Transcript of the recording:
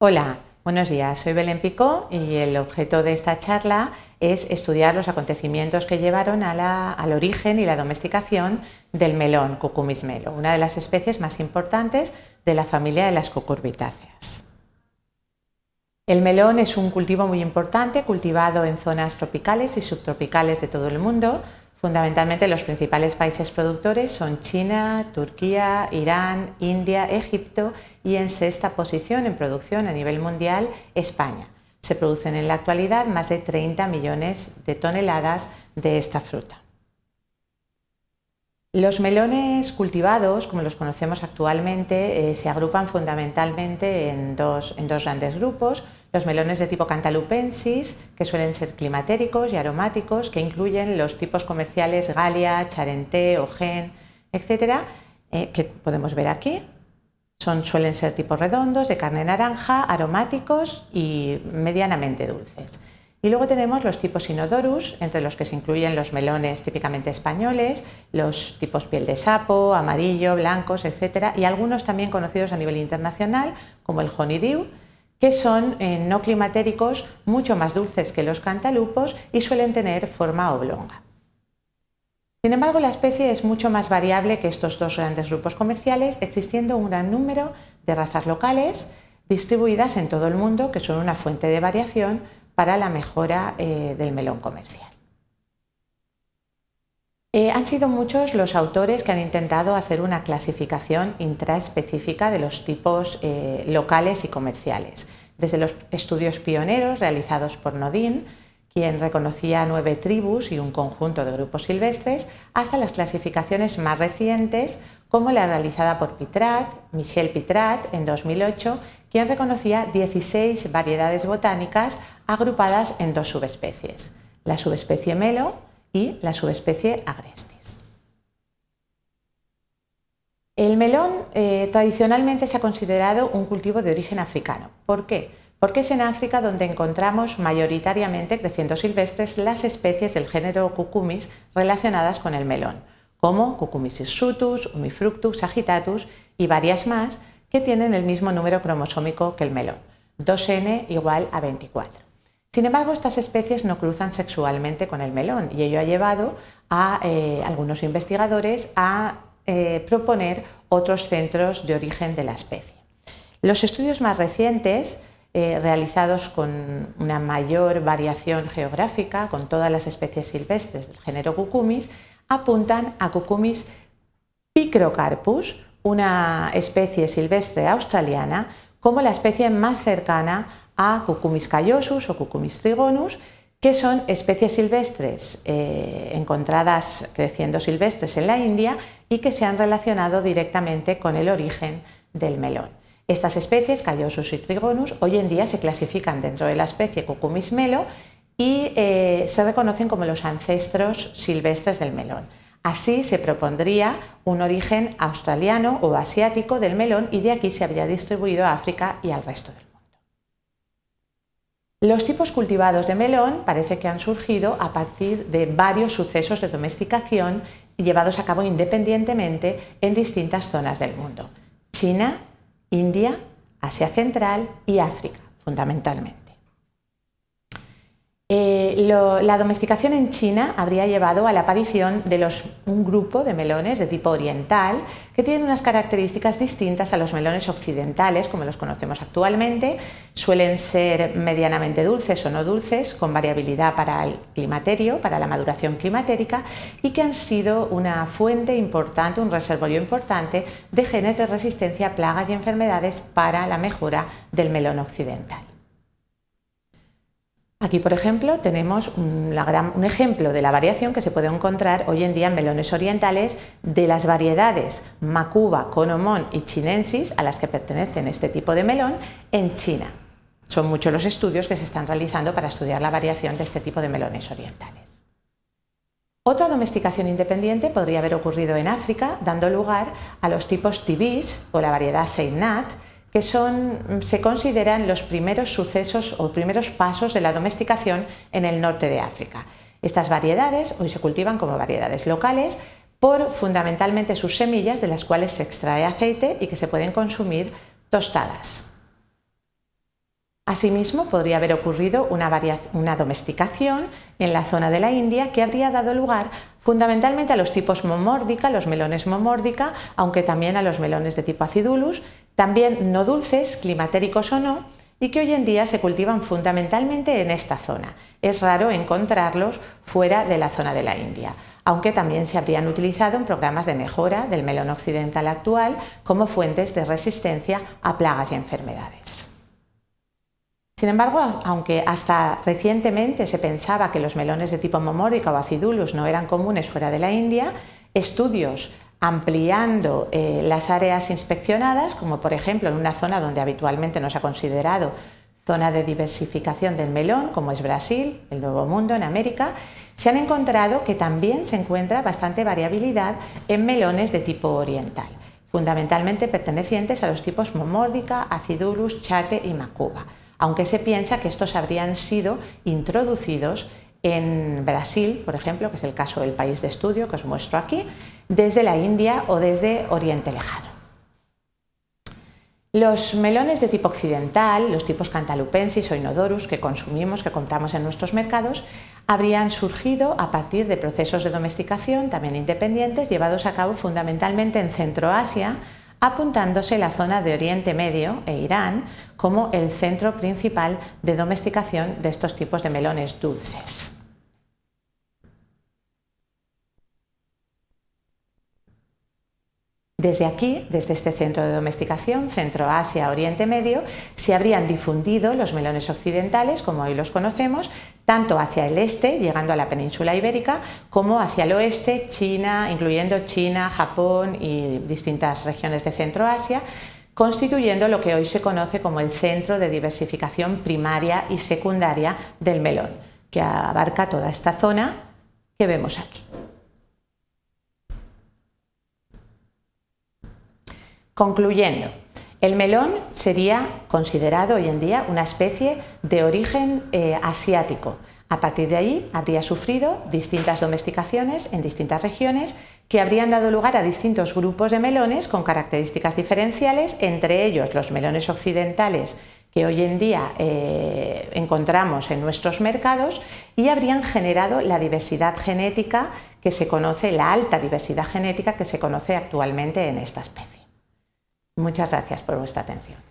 Hola, buenos días. Soy Belén Picó y el objeto de esta charla es estudiar los acontecimientos que llevaron al origen y la domesticación del melón Cucumis melo, una de las especies más importantes de la familia de las cucurbitáceas. El melón es un cultivo muy importante, cultivado en zonas tropicales y subtropicales de todo el mundo, Fundamentalmente los principales países productores son China, Turquía, Irán, India, Egipto y en sexta posición en producción a nivel mundial España. Se producen en la actualidad más de 30 millones de toneladas de esta fruta. Los melones cultivados, como los conocemos actualmente, eh, se agrupan fundamentalmente en dos, grandes grupos. Los melones de tipo cantalupensis, que suelen ser climatéricos y aromáticos, que incluyen los tipos comerciales Galia, Charenté, Ogen, etc., eh, que podemos ver aquí. suelen ser tipos redondos, de carne naranja, aromáticos y medianamente dulces. Y luego tenemos los tipos inodorus, entre los que se incluyen los melones típicamente españoles, los tipos piel de sapo, amarillo, blancos, etc. Y algunos también conocidos a nivel internacional, como el honeydew, que son eh, no climatéricos, mucho más dulces que los cantalupos y suelen tener forma oblonga. Sin embargo, la especie es mucho más variable que estos dos grandes grupos comerciales, existiendo un gran número de razas locales distribuidas en todo el mundo, que son una fuente de variación para la mejora eh, del melón comercial. Eh, han sido muchos los autores que han intentado hacer una clasificación intraespecífica de los tipos eh, locales y comerciales, desde los estudios pioneros realizados por Nodin, quien reconocía nueve tribus y un conjunto de grupos silvestres, hasta las clasificaciones más recientes, como la realizada por Pitrat, Michel Pitrat, en 2008, quien reconocía 16 variedades botánicas agrupadas en dos subespecies, la subespecie melo y la subespecie agrestis. El melón eh, tradicionalmente se ha considerado un cultivo de origen africano. ¿Por qué? Porque es en África donde encontramos mayoritariamente creciendo silvestres las especies del género Cucumis relacionadas con el melón, como Cucumis hirsutus, Humifructus, Agitatus y varias más que tienen el mismo número cromosómico que el melón, 2N igual a 24. Sin embargo, estas especies no cruzan sexualmente con el melón y ello ha llevado a eh, algunos investigadores a eh, proponer otros centros de origen de la especie. Los estudios más recientes eh, realizados con una mayor variación geográfica, con todas las especies silvestres del género Cucumis, apuntan a Cucumis picrocarpus, una especie silvestre australiana como la especie más cercana a Cucumis callosus o Cucumis trigonus, que son especies silvestres eh, encontradas creciendo silvestres en la India y que se han relacionado directamente con el origen del melón. Estas especies, Callosus y Trigonus, hoy en día se clasifican dentro de la especie Cucumis melo y eh, se reconocen como los ancestros silvestres del melón. Así se propondría un origen australiano o asiático del melón y de aquí se habría distribuido a África y al resto del mundo. Los tipos cultivados de melón parece que han surgido a partir de varios sucesos de domesticación llevados a cabo independientemente en distintas zonas del mundo. China, India, Asia Central y África, fundamentalmente la domesticación en China habría llevado a la aparición de un grupo de melones de tipo oriental que tienen unas características distintas a los melones occidentales como los conocemos actualmente. Suelen ser medianamente dulces o no dulces, con variabilidad para el climaterio, para la maduración climatérica y que han sido una fuente importante, un reservorio importante de genes de resistencia a plagas y enfermedades para la mejora del melón occidental. Aquí, por ejemplo, tenemos un, ejemplo de la variación que se puede encontrar hoy en día en melones orientales de las variedades Macuba, Conomón y Chinensis a las que pertenecen este tipo de melón en China. Son muchos los estudios que se están realizando para estudiar la variación de este tipo de melones orientales. Otra domesticación independiente podría haber ocurrido en África, dando lugar a los tipos Tibis o la variedad Seinat, que son, se consideran los primeros sucesos o primeros pasos de la domesticación en el norte de África. Estas variedades hoy se cultivan como variedades locales por fundamentalmente sus semillas de las cuales se extrae aceite y que se pueden consumir tostadas. Asimismo, podría haber ocurrido una, una domesticación en la zona de la India que habría dado lugar Fundamentalmente a los tipos momórdica, los melones momórdica, aunque también a los melones de tipo acidulus, también no dulces, climatéricos o no, y que hoy en día se cultivan fundamentalmente en esta zona. Es raro encontrarlos fuera de la zona de la India, aunque también se habrían utilizado en programas de mejora del melón occidental actual como fuentes de resistencia a plagas y enfermedades. Sin embargo, aunque hasta recientemente se pensaba que los melones de tipo momórica o acidulus no eran comunes fuera de la India, estudios ampliando eh, las áreas inspeccionadas, como por ejemplo en una zona donde habitualmente no se ha considerado zona de diversificación del melón, como es Brasil, el Nuevo Mundo, en América, se han encontrado que también se encuentra bastante variabilidad en melones de tipo oriental, fundamentalmente pertenecientes a los tipos momórdica, acidulus, chate y macuba aunque se piensa que estos habrían sido introducidos en Brasil, por ejemplo, que es el caso del país de estudio que os muestro aquí, desde la India o desde Oriente Lejano. Los melones de tipo occidental, los tipos cantalupensis o inodorus que consumimos, que compramos en nuestros mercados, habrían surgido a partir de procesos de domesticación también independientes llevados a cabo fundamentalmente en Centroasia, apuntándose la zona de Oriente Medio e Irán como el centro principal de domesticación de estos tipos de melones dulces. Desde aquí, desde este centro de domesticación, Centro Asia, Oriente Medio, se habrían difundido los melones occidentales, como hoy los conocemos, tanto hacia el este, llegando a la península ibérica, como hacia el oeste, China, incluyendo China, Japón y distintas regiones de Centro Asia, constituyendo lo que hoy se conoce como el Centro de Diversificación Primaria y Secundaria del Melón, que abarca toda esta zona que vemos aquí. Concluyendo, el melón sería considerado hoy en día una especie de origen eh, asiático. A partir de ahí habría sufrido distintas domesticaciones en distintas regiones que habrían dado lugar a distintos grupos de melones con características diferenciales, entre ellos los melones occidentales que hoy en día eh, encontramos en nuestros mercados y habrían generado la diversidad genética que se conoce, la alta diversidad genética que se conoce actualmente en esta especie. Muchas gracias por vuestra atención.